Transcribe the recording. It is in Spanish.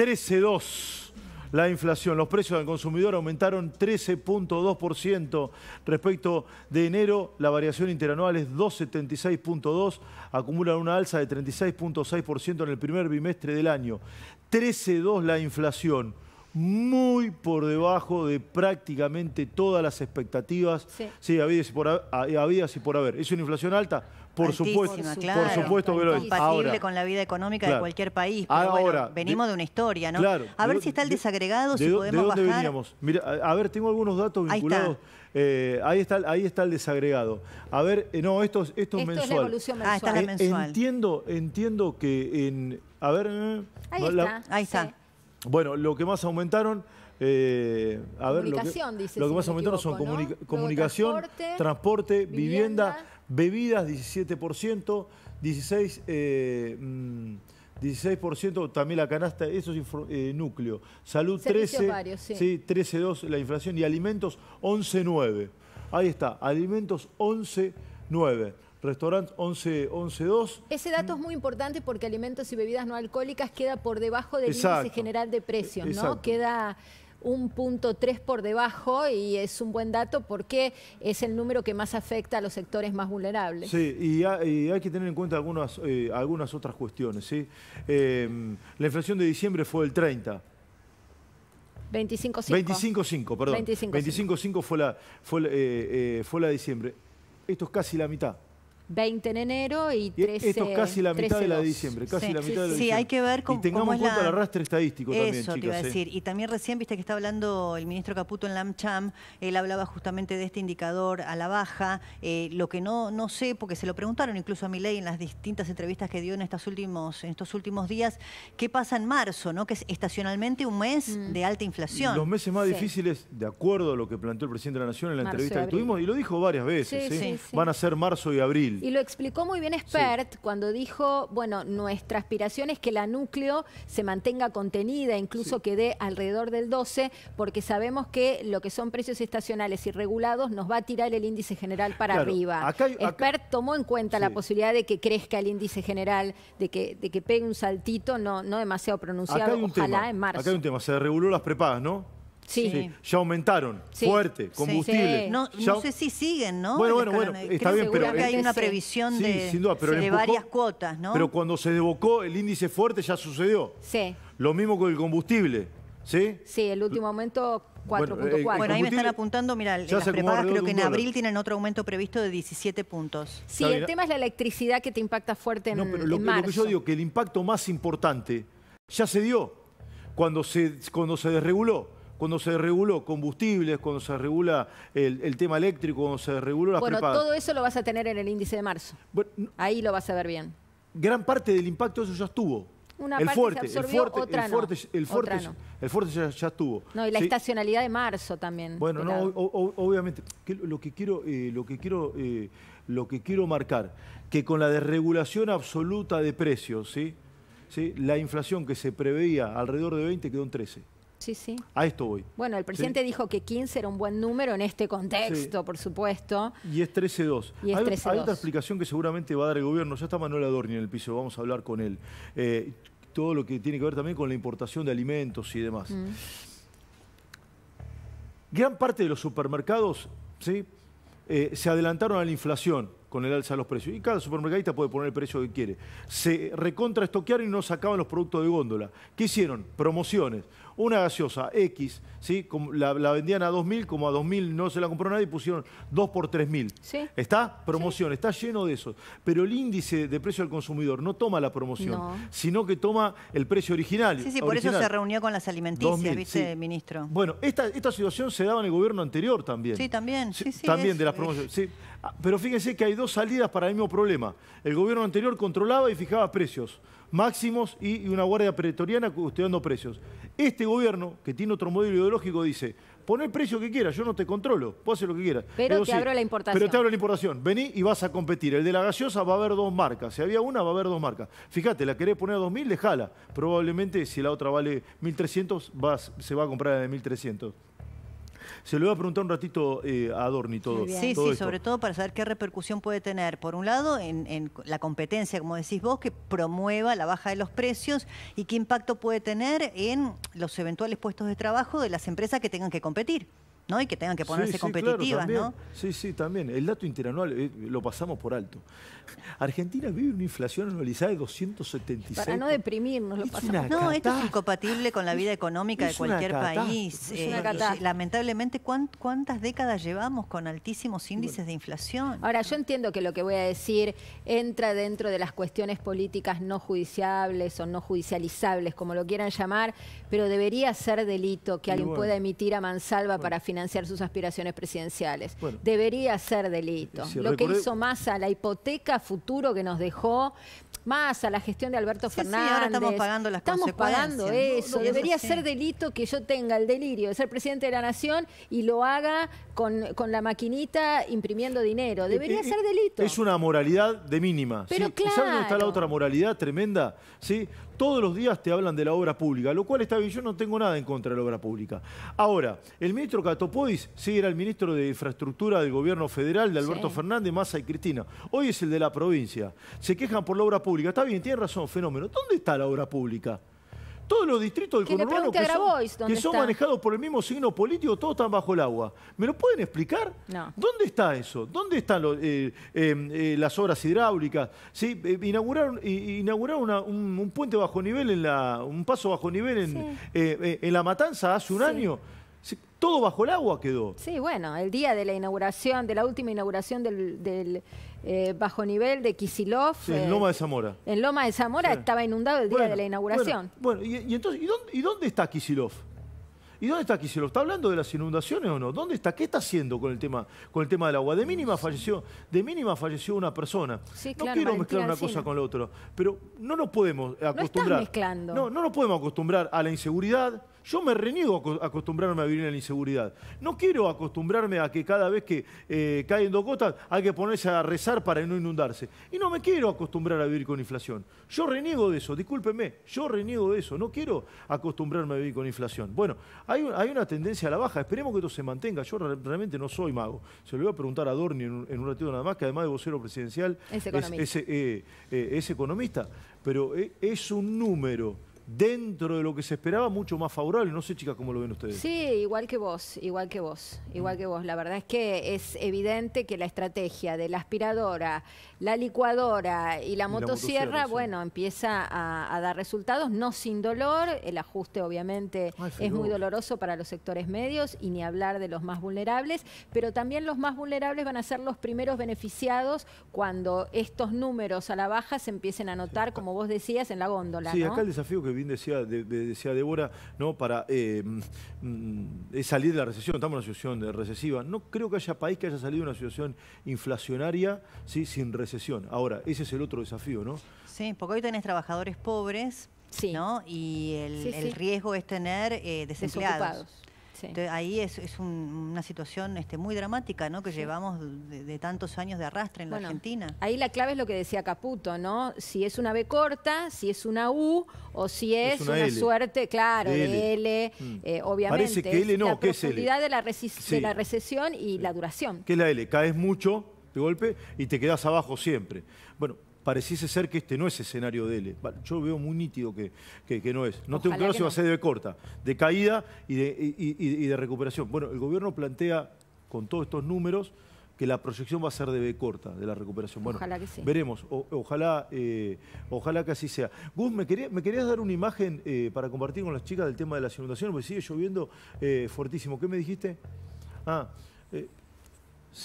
13.2 la inflación. Los precios al consumidor aumentaron 13.2% respecto de enero. La variación interanual es 276.2, acumulan una alza de 36.6% en el primer bimestre del año. 13.2 la inflación. Muy por debajo de prácticamente todas las expectativas. Sí, había y por haber. Es una inflación alta, por supuesto, por supuesto que lo es. Compatible con la vida económica de cualquier país. Pero ahora, bueno, venimos de, una historia, ¿no? a ver si está el desagregado, si podemos dónde Veníamos? Mira, a, ver, tengo algunos datos vinculados. Eh, ahí, está, ahí está el desagregado. A ver, eh, no, esto, esto, es mensual. Es la evolución mensual. Ah, está la mensual. entiendo, entiendo que en... A ver... Ahí está. ahí está. Bueno, lo que más aumentaron eh, a ver, lo que, más aumentaron son comunicación, transporte, vivienda, bebidas 17%, 16%, eh, mm, también la canasta, eso es eh, núcleo. Salud 13, sí. 13.2 la inflación y alimentos 11.9. Ahí está, alimentos 11.9 restaurante 11, 11.2. Ese dato es muy importante porque alimentos y bebidas no alcohólicas queda por debajo del índice general de precios, ¿no? Queda un punto tres por debajo y es un buen dato porque es el número que más afecta a los sectores más vulnerables. Sí, y, hay que tener en cuenta algunas, eh, algunas otras cuestiones. ¿sí? Em, la inflación de diciembre fue el 30. 25.5. 25.5, perdón. 25.5 fue la, fue, eh, eh, fue la de diciembre. Esto es casi la mitad. 20 en enero y 13 Esto es casi la mitad de la diciembre, casi la mitad de sí, hay que ver cómo, y tengamos en cuenta el arrastre estadístico también, chicas. Te iba a ¿eh? decir. Y también recién viste que está hablando el ministro Caputo en LAMCHAM, él hablaba justamente de este indicador a la baja, eh, lo que no, no sé, porque se lo preguntaron incluso a Milei en las distintas entrevistas que dio en, estos últimos, en estos últimos días, qué pasa en marzo, ¿no? que es estacionalmente un mes mm. de alta inflación. Los meses más difíciles, de acuerdo a lo que planteó el presidente de la Nación en la entrevista que tuvimos, y lo dijo varias veces, ¿eh? van a ser marzo y abril. Y lo explicó muy bien Spert cuando dijo, bueno, nuestra aspiración es que la núcleo se mantenga contenida, incluso que dé alrededor del 12, porque sabemos que lo que son precios estacionales y regulados nos va a tirar el índice general para arriba. Spert tomó en cuenta la posibilidad de que crezca el índice general, de que, de que pegue un saltito no, no demasiado pronunciado, ojalá en marzo. Acá hay un tema, se reguló las prepagas, ¿no? Sí. Ya aumentaron. Fuerte, combustible. No, sé si siguen, ¿no? Bueno, bueno, Está bien, pero. que hay una previsión de, varias cuotas, ¿no? Pero cuando se debocó el índice fuerte ya sucedió. Sí. Lo mismo con el combustible. ¿Sí? Sí, el último aumento 4.4. Bueno, eh, ahí me están apuntando, mira, las creo que en abril tienen otro aumento previsto de 17 puntos. Sí, el tema es la electricidad que te impacta fuerte en, no, pero que yo digo, que el impacto más importante ya se dio cuando se desreguló cuando se reguló combustibles, cuando se regula el, tema eléctrico, cuando se reguló las bueno, todo eso lo vas a tener en el índice de marzo. Ahí lo vas a ver bien. Gran parte del impacto eso ya estuvo. Una el, parte fuerte, absorbió, el, fuerte, el fuerte, el fuerte, ya, estuvo. No, y la estacionalidad de marzo también. Bueno, no, obviamente, lo que quiero, eh, lo que quiero, eh, lo que quiero marcar, que con la desregulación absoluta de precios, ¿sí? ¿sí? la inflación que se preveía alrededor de 20 quedó en 13. Sí, sí. A esto voy. Bueno, el presidente dijo que 15 era un buen número en este contexto, por supuesto. Y es 13-2. Hay, hay, otra explicación que seguramente va a dar el gobierno. Ya está Manuel Adorni en el piso, vamos a hablar con él. Eh, todo lo que tiene que ver también con la importación de alimentos y demás. Mm. Gran parte de los supermercados ¿sí? Eh, se adelantaron a la inflación con el alza de los precios. Y cada supermercadista puede poner el precio que quiere. Se recontraestoquearon y no sacaban los productos de góndola. ¿Qué hicieron? Promociones una gaseosa X, ¿sí? La, vendían a 2.000, como a 2.000 no se la compró nadie, pusieron 2 por 3.000. Está promoción, está lleno de eso. Pero el índice de precio al consumidor no toma la promoción, sino que toma el precio original. Sí, sí, por eso se reunió con las alimenticias, viceministro. ¿viste, ministro? Bueno, esta, situación se daba en el gobierno anterior también. Sí, también. Sí, sí, también de las promociones. Sí. Ah, pero fíjense que hay dos salidas para el mismo problema. El gobierno anterior controlaba y fijaba precios máximos y una guardia pretoriana custodiando precios. Este gobierno, que tiene otro modelo ideológico, dice, pon el precio que quieras, yo no te controlo, puedo hacer lo que quieras. Pero te abro la importación. Pero te abro la importación, vení y vas a competir. El de la gaseosa va a haber dos marcas, si había una va a haber dos marcas. Fíjate, la querés poner a 2.000, jala. Probablemente si la otra vale 1.300, se va a comprar la de 1.300. Se lo voy a preguntar un ratito eh, a Adorni todo. Sí, sí, sobre todo para saber qué repercusión puede tener, por un lado, en, la competencia, como decís vos, que promueva la baja de los precios y qué impacto puede tener en los eventuales puestos de trabajo de las empresas que tengan que competir. Y que tengan que ponerse competitivas, ¿no? Sí, sí, también. El dato interanual eh, lo pasamos por alto. Argentina vive una inflación anualizada de 276. Para no deprimirnos lo por pasamos. No, esto es incompatible con la vida económica de cualquier país. Eh, lamentablemente, ¿cuántas décadas llevamos con altísimos índices de inflación? Ahora, yo entiendo que lo que voy a decir entra dentro de las cuestiones políticas no judiciables o no judicializables, como lo quieran llamar, pero debería ser delito que alguien pueda emitir a mansalva para financiar sus aspiraciones presidenciales. Debería ser delito. Lo que hizo más a la hipoteca futuro que nos dejó, más a la gestión de Alberto Fernández. ahora estamos pagando las estamos pagando eso. Debería ser delito que yo tenga el delirio de ser presidente de la Nación y lo haga con, la maquinita imprimiendo dinero. Eh, Debería eh, ser delito. Es una moralidad de mínima. Pero claro. dónde está la otra moralidad tremenda? ¿Sí? todos los días te hablan de la obra pública, lo cual está bien, yo no tengo nada en contra de la obra pública. Ahora, el ministro Catopodis, sí, era el ministro de Infraestructura del gobierno federal de Alberto Fernández, Massa y Cristina. Hoy es el de la provincia. Se quejan por la obra pública. Está bien, tiene razón, fenómeno. ¿Dónde está la obra pública? Todos los distritos del que conurbano que, son, manejados por el mismo signo político, todos están bajo el agua. ¿Me lo pueden explicar? ¿Dónde está eso? ¿Dónde están eh, em, eh, las obras hidráulicas? ¿Sí? Eh, inauguraron un, puente bajo nivel, en la, un paso bajo nivel en, La Matanza hace un año todo bajo el agua quedó. Sí, bueno, el día de la inauguración, de la última inauguración del, eh, bajo nivel de Kisilov. en Loma de Zamora. Eh, en Loma de Zamora estaba inundado el día de la inauguración. Bueno, y, entonces, ¿y dónde, está Kisilov? ¿Y dónde está Kicillof? ¿Está hablando de las inundaciones o no? ¿Dónde está? ¿Qué está haciendo con el tema, con el tema del agua? De mínima falleció, de mínima falleció una persona. no quiero mezclar una cosa con la otra, pero no nos podemos acostumbrar. No, estás mezclando. no, no nos podemos acostumbrar a la inseguridad, yo me reniego a acostumbrarme a vivir en la inseguridad. No quiero acostumbrarme a que cada vez que cae eh, caen dos gotas hay que ponerse a rezar para no inundarse. Y no me quiero acostumbrar a vivir con inflación. Yo reniego de eso, discúlpeme, yo reniego de eso. No quiero acostumbrarme a vivir con inflación. Bueno, hay, una tendencia a la baja. Esperemos que esto se mantenga. Yo realmente no soy mago. Se lo voy a preguntar a Dorni en un, ratito nada más, que además de vocero presidencial es es economista eh, eh, pero es un número dentro de lo que se esperaba, mucho más favorable. No sé, chicas, cómo lo ven ustedes. Sí, igual que vos, igual que vos, igual que vos. La verdad es que es evidente que la estrategia de la aspiradora, la licuadora y la, motosierra, bueno, empieza a, dar resultados, no sin dolor. El ajuste, obviamente, es muy doloroso para los sectores medios y ni hablar de los más vulnerables, pero también los más vulnerables van a ser los primeros beneficiados cuando estos números a la baja se empiecen a notar, como vos decías, en la góndola. Sí, acá el desafío que decía, de, decía Débora, ¿no? para eh, mm, salir de la recesión, estamos en una situación de recesiva. No creo que haya país que haya salido de una situación inflacionaria ¿sí? sin recesión. Ahora, ese es el otro desafío, ¿no? Sí, porque hoy tenés trabajadores pobres, Y el, riesgo es tener eh, desempleados ahí es, una situación este, muy dramática, ¿no? Que llevamos de, tantos años de arrastre en la Argentina. Ahí la clave es lo que decía Caputo, ¿no? Si es una B corta, si es una U o si es, una, suerte, claro, de L, mm. eh, obviamente. Parece que L no, la ¿qué es L? De la, de la recesión y la duración. ¿Qué es la L? Caes mucho de golpe y te quedas abajo siempre. Bueno, pareciese ser que este no es escenario de L. Eh. Yo veo muy nítido que, no es. No tengo claro si va a ser de corta, de caída y de, de recuperación. Bueno, el gobierno plantea con todos estos números que la proyección va a ser de B corta, de la recuperación. Bueno, Veremos, ojalá, eh, ojalá que así sea. Gus, ¿me, querías, dar una imagen eh, para compartir con las chicas del tema de las inundaciones? Porque sigue lloviendo eh, fuertísimo. ¿Qué me dijiste? Ah,